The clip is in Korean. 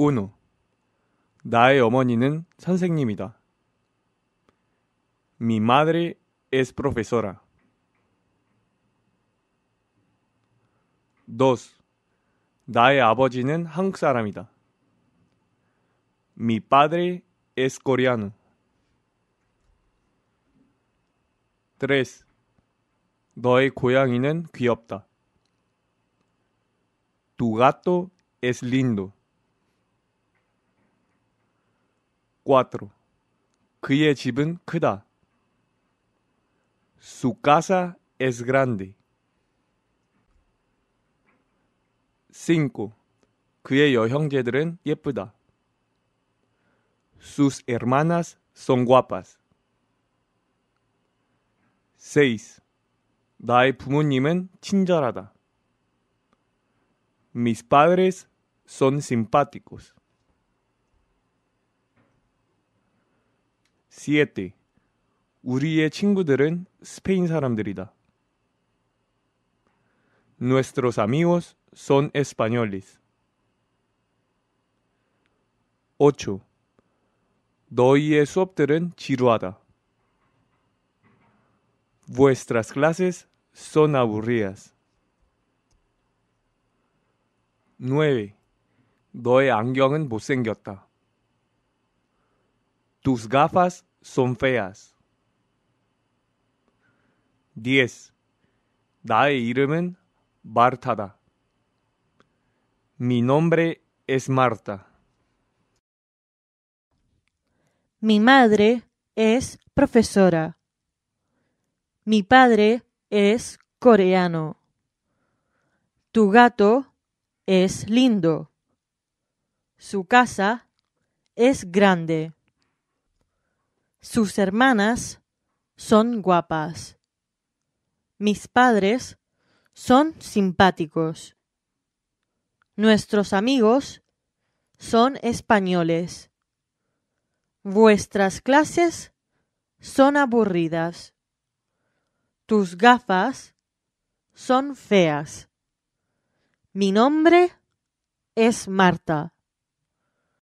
운우. 나의 어머니는 선생님이다. Mi madre es profesora. 2. 나의 아버지는 한국 사람이다. Mi padre es coreano. 3. 너의 고양이는 귀엽다. Tu gato es lindo. Cuatro. 그의 집은 크다. Su casa es grande. 5. 그의 여형제들은 예쁘다. Sus hermanas son guapas. 6. 나의 부모님은 친절하다. Mis padres son simpáticos. Siete. 우리의 친구들은 스페인 사람들이다. Nuestros amigos son españoles. 8. 너희의 수업들은 지루하다. Vuestras clases son aburridas. 9. 너의 안경은 못생겼다. Tus gafas son feas. 10. 나의 irmen Bartada. Mi nombre es Marta. Mi madre es profesora. Mi padre es coreano. Tu gato es lindo. Su casa es grande. Sus hermanas son guapas. Mis padres son simpáticos. Nuestros amigos son españoles. Vuestras clases son aburridas. Tus gafas son feas. Mi nombre es Marta.